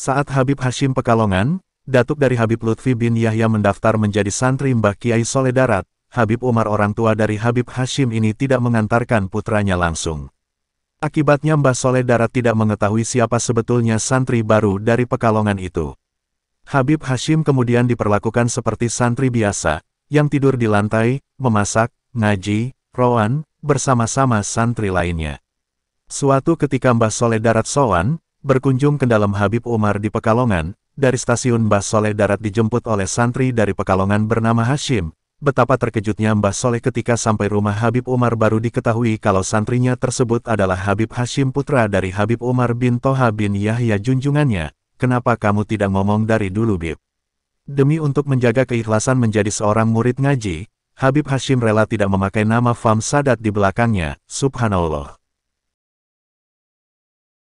Saat Habib Hashim Pekalongan, datuk dari Habib Lutfi bin Yahya mendaftar menjadi santri Mbah Kiai Soleh Darat, Habib Umar orang tua dari Habib Hashim ini tidak mengantarkan putranya langsung. Akibatnya Mbah Soleh Darat tidak mengetahui siapa sebetulnya santri baru dari Pekalongan itu. Habib Hashim kemudian diperlakukan seperti santri biasa, yang tidur di lantai, memasak, ngaji, roan, bersama-sama santri lainnya. Suatu ketika Mbah Soleh Darat berkunjung ke dalam Habib Umar di Pekalongan, dari stasiun Mbah Soleh Darat dijemput oleh santri dari Pekalongan bernama Hashim. Betapa terkejutnya Mbah Soleh ketika sampai rumah Habib Umar baru diketahui kalau santrinya tersebut adalah Habib Hashim putra dari Habib Umar bin Toha bin Yahya junjungannya. Kenapa kamu tidak ngomong dari dulu Bib? Demi untuk menjaga keikhlasan menjadi seorang murid ngaji, Habib Hashim rela tidak memakai nama Fam Sadat di belakangnya, subhanallah.